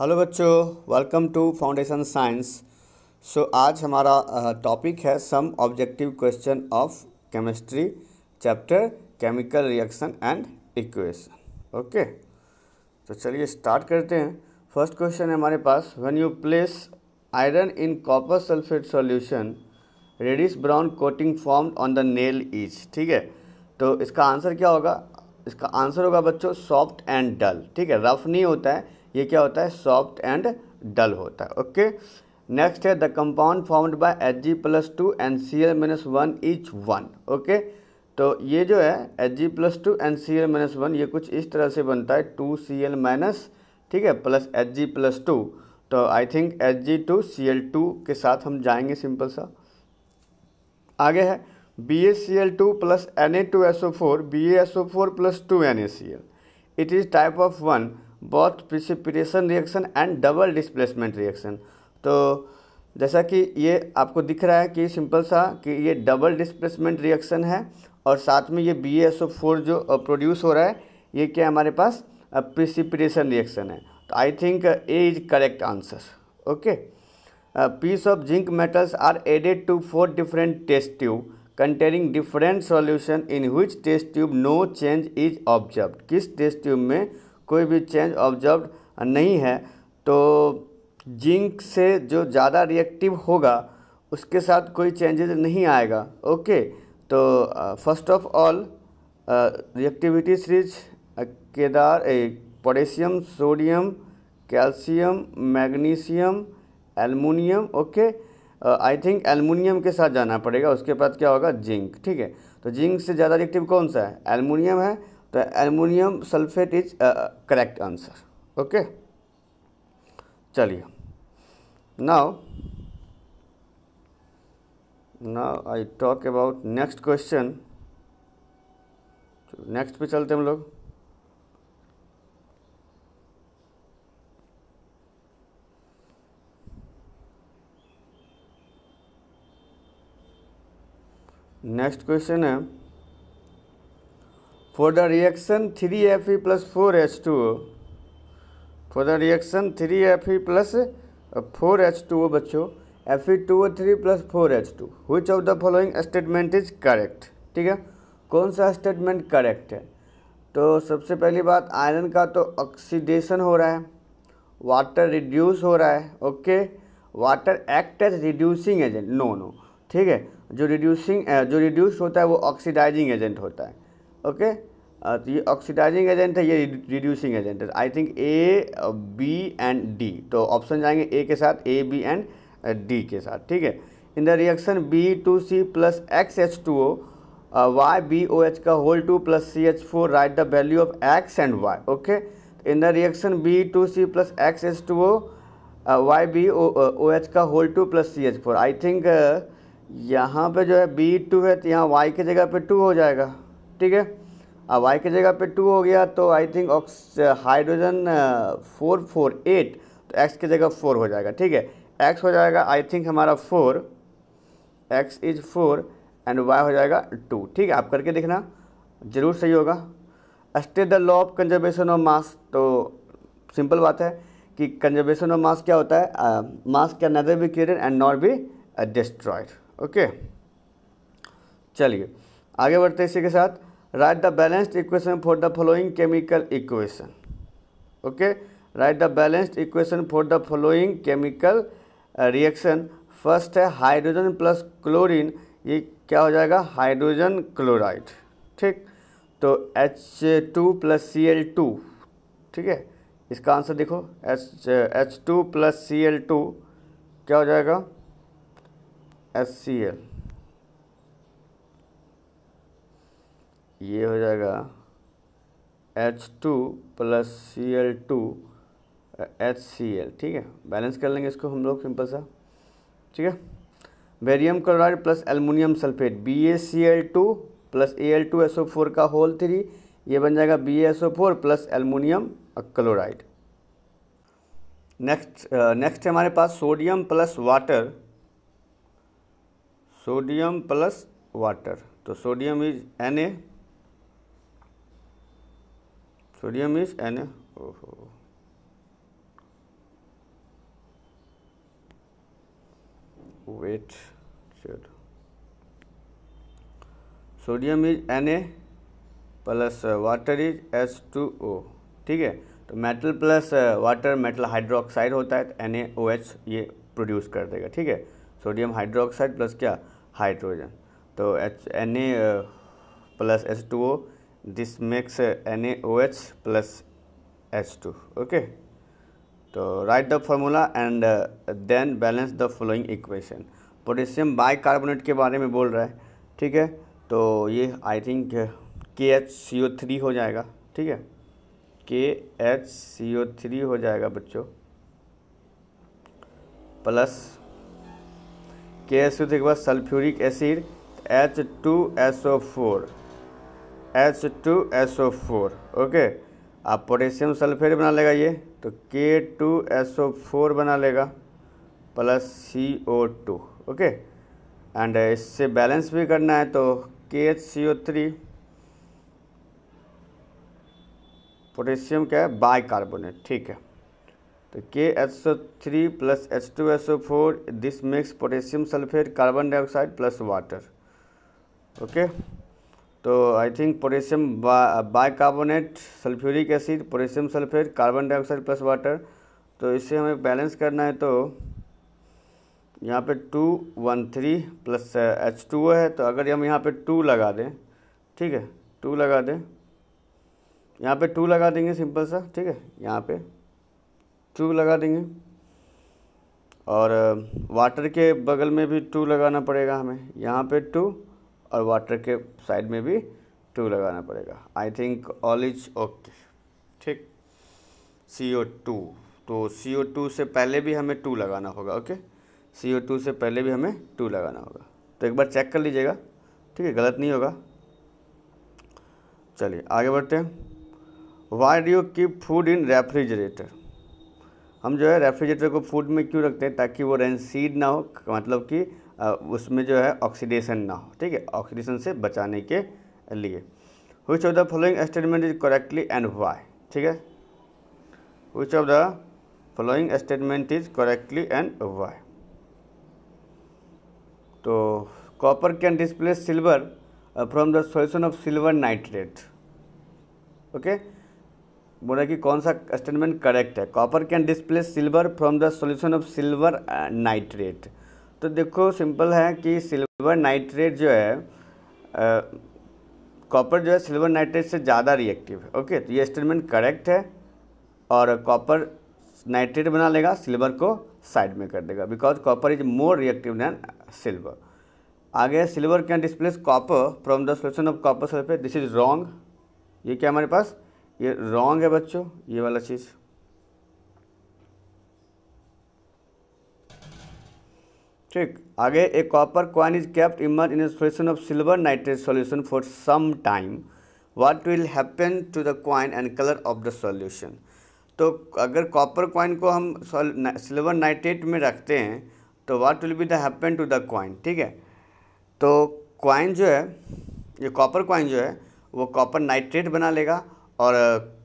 Hello बच्चों welcome to foundation science so आज हमारा टॉपिक है some objective question of chemistry chapter chemical reaction and equation okay तो चलिए स्टार्ट करते हैं फर्स्ट क्वेश्चन है हमारे पास when you place iron in copper sulphate solution reddish brown coating form on the nail each ठीक है तो इसका आंसर क्या होगा इसका आंसर होगा बच्चों सॉफ्ट एंड डल ठीक है रफ नहीं होता है ये क्या होता है सॉफ्ट एंड डल होता है ओके नेक्स्ट है the compound formed by H G plus two N C L minus one each one okay तो ये जो है H G plus two N C L minus one ये कुछ इस तरह से बनता है टू सी एल माइनस ठीक है plus H G plus two तो I think H G two C L two के साथ हम जाएंगे सिंपल सा आगे है B A C L two plus N A two S O four B A S O four plus two N A C L it is type of one both precipitation reaction and double displacement reaction तो जैसा कि ये आपको दिख रहा है कि simple सा कि ये डबल डिस्प्लेसमेंट रिएक्शन है और साथ में ये बी एस ओ फोर जो प्रोड्यूस हो रहा है ये क्या हमारे पास प्रिसिपिटेशन रिएक्शन है तो I think A is correct answer okay piece of zinc metals are added to four different test tube containing different solution in which test tube no change is observe किस test tube में कोई भी change observe नहीं है तो zinc से जो ज़्यादा रिएक्टिव होगा उसके साथ कोई चेंजेस नहीं आएगा ओके तो first of all reactivity series केदार potassium sodium calcium magnesium aluminium okay I think aluminium के साथ जाना पड़ेगा उसके बाद क्या होगा जिंक ठीक है तो जिंक से ज़्यादा रिएक्टिव कौन सा है एलमोनियम है तो aluminium sulphate is correct answer okay चलिए now now I talk about next question next पे चलते हम लोग नेक्स्ट क्वेश्चन है for the reaction 3Fe e plus 4H2O for the reaction 3Fe e plus 4H2O uh, बच्चों Fe2O3 plus 4H2 which of the following statement is correct ठीक है कौन सा स्टेटमेंट करेक्ट है तो सबसे पहली बात आयरन का तो ऑक्सीडेशन हो रहा है वाटर रिड्यूस हो रहा है okay water act as reducing agent no no ठीक है जो रिड्यूसिंग uh, जो रिड्यूस होता है वो ऑक्सीडाइजिंग एजेंट होता है ओके okay? तो ये ऑक्सीडाइजिंग एजेंट है ये रिड्यूसिंग एजेंट है I think A B and D तो ऑप्शन जाएंगे ए के साथ ए बी एंड डी के साथ ठीक है in the reaction B two C plus X H two O Y B O H का whole two plus C H four right the value of X and Y okay in the reaction B two C plus X H two O Y B O H का whole two plus C H four I think यहाँ पे जो है B to है तो यहाँ Y की जगह पे टू हो जाएगा ठीक है अब वाई की जगह पे टू हो गया तो आई थिंक ऑक्स हाइड्रोजन फोर फोर एट तो एक्स की जगह फोर हो जाएगा ठीक है एक्स हो जाएगा आई थिंक हमारा four X is four and Y हो जाएगा टू ठीक है आप करके देखना ज़रूर सही होगा state the law of conservation of mass तो सिंपल बात है कि कंजर्वेशन ऑफ मास क्या होता है mass can neither be created and not be destroyed okay चलिए आगे बढ़ते इसी के साथ right the balanced equation for the following chemical equation okay right the balanced equation for the following chemical reaction first है हाइड्रोजन प्लस क्लोरीन ये क्या हो जाएगा हाइड्रोजन क्लोराइड ठीक तो H two plus C L two ठीक है इसका आंसर देखो H H two plus C L to क्या हो जाएगा एच सी एल ये हो जाएगा H two plus C L two H C L ठीक है बैलेंस कर लेंगे इसको हम लोग सिंपल सा ठीक है barium chloride plus aluminium sulphate B A C L two plus A L two S O four का होल थ्री ये बन जाएगा B S O four plus aluminium chloride next next हमारे पास sodium plus water sodium plus water तो sodium is N A sodium is N ओहो wait चलो sodium is N A plus water is H two O ठीक है तो metal plus water metal hydroxide होता है तो एन ए ओ एच ये प्रोड्यूस कर देगा ठीक है सोडियम हाइड्रोक्साइड प्लस क्या हाइड्रोजन तो H N A plus H two O this makes A O H plus H two okay तो right the formula and then balance the following equation potassium bicarbonate के बारे में बोल रहा है ठीक है तो ये I think K H C O three हो जाएगा ठीक है के एच सी ओ थ्री हो जाएगा बच्चों प्लस के एच सी ओ थ्री के बाद sulphuric acid H two S O four H two S O four okay आप पोटेशियम सल्फेट बना लेगा ये तो के टू एस ओ फोर बना लेगा plus C O two okay and इससे बैलेंस भी करना है तो K H C O three potassium क्या है बाई कार्बोनेट ठीक है तो K H O three plus H two S O four this makes potassium sulphate carbon dioxide plus water okay तो I think potassium bicarbonate sulphuric acid potassium sulphate carbon dioxide plus water तो इससे हमें balance करना है तो यहाँ पे to one three plus H two है तो अगर हम यहाँ पे टू लगा दें ठीक है टू लगा दें यहाँ पे टू लगा देंगे सिंपल सा ठीक है यहाँ पे टू लगा देंगे और वाटर uh, के बगल में भी टू लगाना पड़ेगा हमें यहाँ पे टू और वाटर के साइड में भी टू लगाना पड़ेगा I think all is okay ठीक सी ओ टू तो सी ओ टू से पहले भी हमें टू लगाना होगा ओके सी ओ टू से पहले भी हमें टू लगाना होगा तो एक बार चेक कर लीजिएगा ठीक है गलत नहीं होगा चलिए आगे बढ़ते हैं why do you keep food in refrigerator हम जो है रेफ्रिजरेटर को फूड में क्यों रखते हैं ताकि वो रेंसीड ना हो मतलब कि उसमें जो है ऑक्सीडेशन ना हो ठीक है ऑक्सीडेशन से बचाने के लिए which of the following statement is correctly and why ठीक है which of the following statement is correctly and why तो copper can displace silver from the solution of silver nitrate okay बोला कि कौन सा स्टेटमेंट करेक्ट है copper can displace silver from the solution of silver nitrate तो देखो simple है कि सिल्वर नाइट्रेट जो है कॉपर जो है सिल्वर नाइट्रेट से ज़्यादा रिएक्टिव है ओके तो ये स्टेटमेंट करेक्ट है और कॉपर नाइट्रेट बना लेगा सिल्वर को साइड में कर देगा because copper is more reactive than silver आगे silver can displace copper from the solution of copper sulphate this is wrong ये क्या हमारे पास ये रॉन्ग है बच्चों ये वाला चीज़ ठीक आगे a copper coin is kept immersed in solution of silver nitrate solution for some time what will happen to the coin and colour of the solution तो अगर कॉपर क्वाइन को हम सिल्वर नाइट्रेट में रखते हैं तो what will be the happen to the coin ठीक है तो क्वाइन जो है ये कॉपर क्वाइन जो है वो कॉपर नाइट्रेट बना लेगा और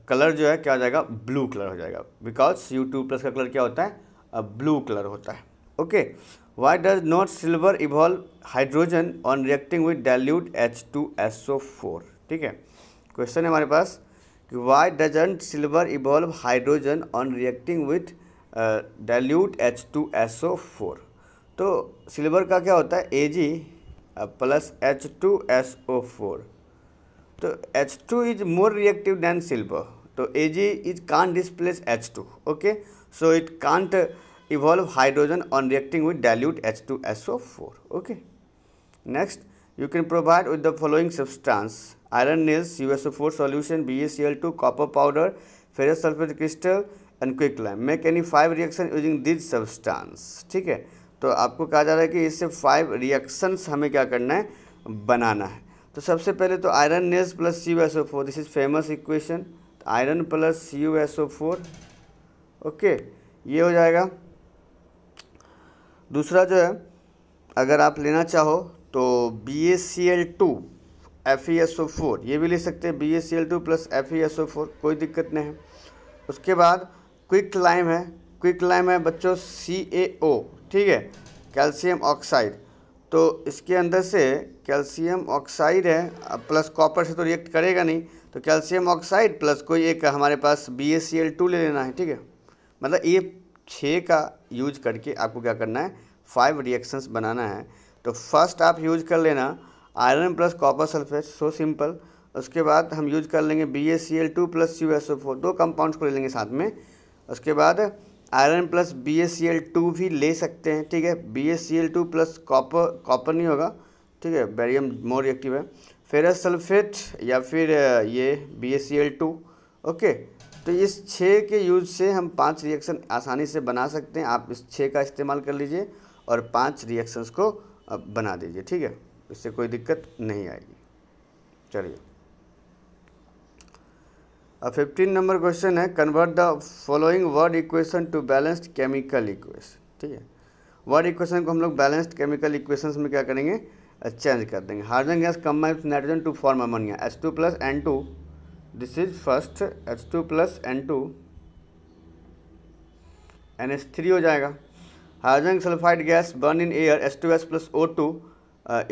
कलर जो है क्या हो जाएगा ब्लू कलर हो जाएगा बिकॉज यू टू प्लस का कलर क्या होता है ब्लू कलर होता है okay okay? Why does not silver Why hydrogen on reacting evolve hydrogen H two S O four ठीक है क्वेश्चन है हमारे पास कि why doesn't silver evolve hydrogen on reacting with dilute H two S O four तो silver का क्या होता है A G plus H two S O four तो H two is more reactive than silver तो A G is can displace H two okay so it can't evolve hydrogen on reacting with dilute H2SO4. Okay. Next, you can provide with the following substance. Iron nails, USO4 solution, BaCl2, copper powder, ferrous sulfate crystal and quick lime. Make any five reaction using this substance. ठीक है तो आपको कहा जा रहा है कि इससे five reactions हमें क्या करना है बनाना है तो सबसे पहले तो iron nails plus C U S O four this is famous equation iron plus C U okay ये हो जाएगा दूसरा जो है अगर आप लेना चाहो तो B A C L two F E S O four ये भी ले सकते हैं B A C L two plus F E S O four कोई दिक्कत नहीं है उसके बाद क्विक लाइम है क्विक लाइम है बच्चों सी ए ओ ठीक है कैल्शियम ऑक्साइड तो इसके अंदर से कैल्शियम ऑक्साइड है प्लस कॉपर से तो रिएक्ट करेगा नहीं तो कैल्शियम ऑक्साइड प्लस कोई एक हमारे पास B A C L two ले लेना है ठीक है मतलब ये छः का यूज करके आपको क्या करना है फाइव रिएक्शंस बनाना है तो फर्स्ट आप यूज कर लेना iron plus copper sulphate so simple उसके बाद हम यूज कर लेंगे B S C L two plus U S O four दो कंपाउंड्स को ले लेंगे साथ में उसके बाद iron plus B S C L two भी ले सकते हैं ठीक है B S C L two plus copper copper नहीं होगा ठीक है बेरियम मोर रिएक्टिव है फेरस सल्फेट या फिर ये B S C L two okay तो इस छः के यूज से हम पांच रिएक्शन आसानी से बना सकते हैं आप इस छः का इस्तेमाल कर लीजिए और पांच रिएक्शंस को बना दीजिए ठीक है इससे कोई दिक्कत नहीं आएगी चलिए अब फिफ्टीन नंबर क्वेश्चन है convert the following word equation to balanced chemical equation ठीक है वर्ड इक्वेशन को हम लोग बैलेंस्ड केमिकल इक्वेशन में क्या करेंगे चेंज कर देंगे hydrogen gas combine nitrogen to form ammonia H two plus N two this is first H two plus N two N H three हो जाएगा hydrogen sulphide gas burn in air S two S plus O two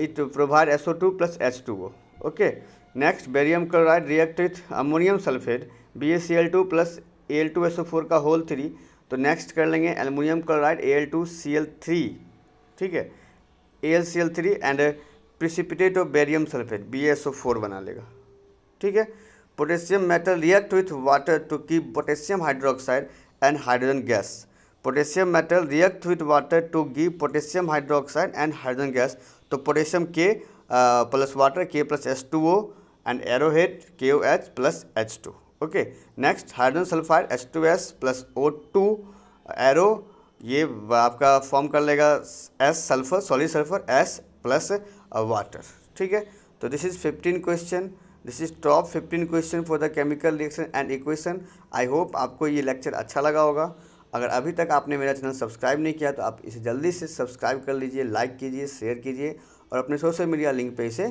it provide S O two plus H two O okay next barium chloride react with ammonium sulphate B A C L two plus A L two S O four का whole three तो next कर लेंगे aluminium chloride A L two C L three ठीक है A L C L three and precipitate of barium sulphate B S O four बना लेगा ठीक है potassium metal react with water to keep potassium hydroxide and hydrogen gas potassium metal react with water to give potassium hydroxide and hydrogen gas तो potassium K plus water K plus S two O and एरोहेट K O H plus H two okay next hydrogen sulphide H two S plus O two arrow ये आपका form कर लेगा S sulphur solid sulphur S plus water ठीक है तो this is fifteen question this is top fifteen question for the chemical reaction and equation I hope आपको ये lecture अच्छा लगा होगा अगर अभी तक आपने मेरा चैनल सब्सक्राइब नहीं किया तो आप इसे जल्दी से सब्सक्राइब कर लीजिए लाइक कीजिए शेयर कीजिए और अपने सोशल मीडिया लिंक पे इसे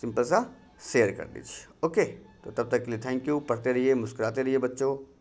सिंपल सा शेयर कर दीजिए ओके तो तब तक के लिए थैंक यू पढ़ते रहिए मुस्कुराते रहिए बच्चों